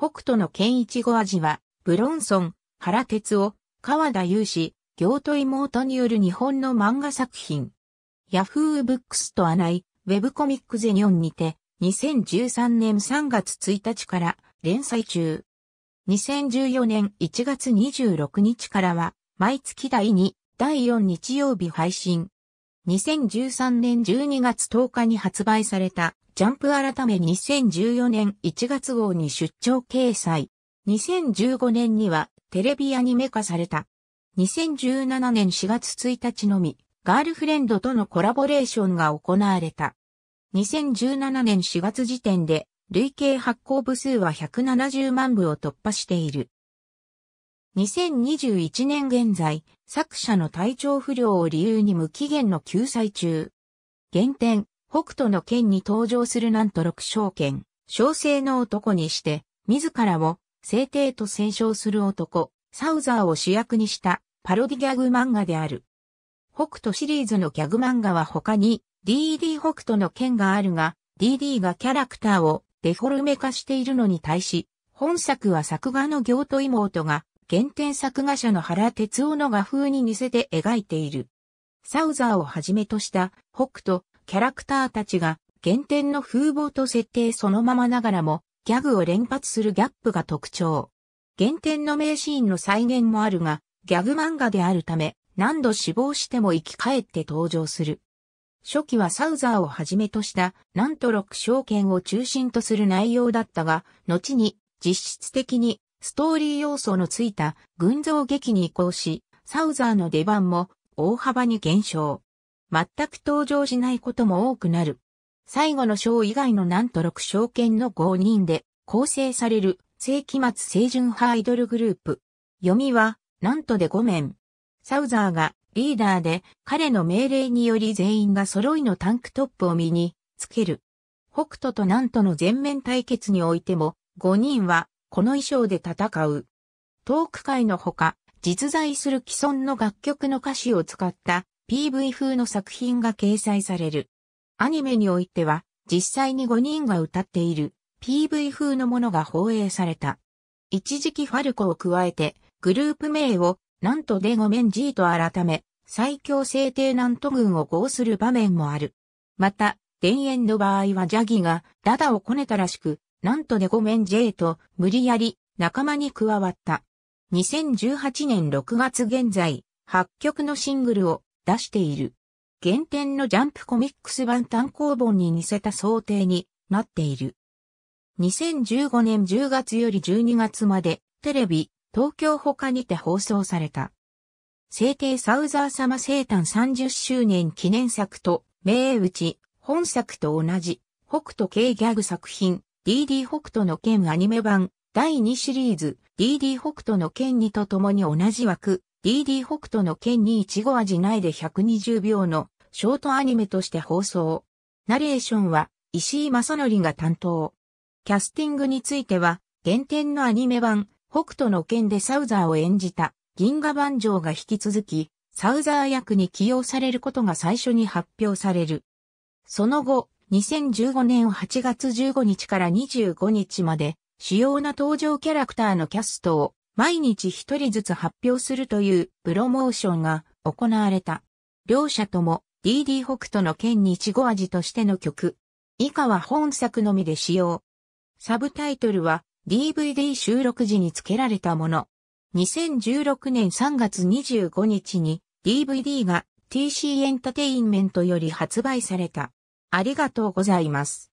北斗の健一語味は、ブロンソン、原哲夫、川田雄志、行と妹による日本の漫画作品。ヤフーブックスとアナイ、ウェブコミックゼニョンにて、2013年3月1日から連載中。2014年1月26日からは、毎月第2、第4日曜日配信。2013年12月10日に発売されたジャンプ改め2014年1月号に出張掲載。2015年にはテレビアニメ化された。2017年4月1日のみ、ガールフレンドとのコラボレーションが行われた。2017年4月時点で累計発行部数は170万部を突破している。2021年現在、作者の体調不良を理由に無期限の救済中。原点、北斗の剣に登場するなんと六将剣、小生の男にして、自らを、聖帝と戦勝する男、サウザーを主役にしたパロディギャグ漫画である。北斗シリーズのギャグ漫画は他に DD 北斗の剣があるが、DD がキャラクターをデフォルメ化しているのに対し、本作は作画の行と妹が原点作画者の原哲夫の画風に似せて描いている。サウザーをはじめとした北斗キャラクターたちが原点の風貌と設定そのままながらもギャグを連発するギャップが特徴。原点の名シーンの再現もあるが、ギャグ漫画であるため何度死亡しても生き返って登場する。初期はサウザーをはじめとしたなんと六証券を中心とする内容だったが、後に実質的にストーリー要素のついた群像劇に移行し、サウザーの出番も大幅に減少。全く登場しないことも多くなる。最後の章以外のなんと6章剣の5人で構成される世紀末青春派アイドルグループ。読みは、なんとで5面。サウザーがリーダーで彼の命令により全員が揃いのタンクトップを身につける。北斗と南との全面対決においても5人はこの衣装で戦う。トーク会のほか、実在する既存の楽曲の歌詞を使った PV 風の作品が掲載される。アニメにおいては、実際に5人が歌っている PV 風のものが放映された。一時期ファルコを加えて、グループ名を、なんとでごめん G と改め、最強制定なんと軍を合する場面もある。また、田園の場合はジャギがダダをこねたらしく、なんとでごめん J と無理やり仲間に加わった。2018年6月現在、8曲のシングルを出している。原点のジャンプコミックス版単行本に似せた想定になっている。2015年10月より12月までテレビ、東京他にて放送された。聖帝サウザー様生誕30周年記念作と、名打ち、本作と同じ、北斗系ギャグ作品、DD 北斗の剣アニメ版第2シリーズ DD 北斗の剣2と共に同じ枠 DD 北斗の剣にいちご味ないで120秒のショートアニメとして放送。ナレーションは石井正則が担当。キャスティングについては、原点のアニメ版北斗の剣でサウザーを演じた銀河万丈が引き続き、サウザー役に起用されることが最初に発表される。その後、2015年8月15日から25日まで、主要な登場キャラクターのキャストを毎日一人ずつ発表するというプロモーションが行われた。両者とも DD 北斗の剣にいちご味としての曲。以下は本作のみで使用。サブタイトルは DVD 収録時に付けられたもの。2016年3月25日に DVD が TC エンタテインメントより発売された。ありがとうございます。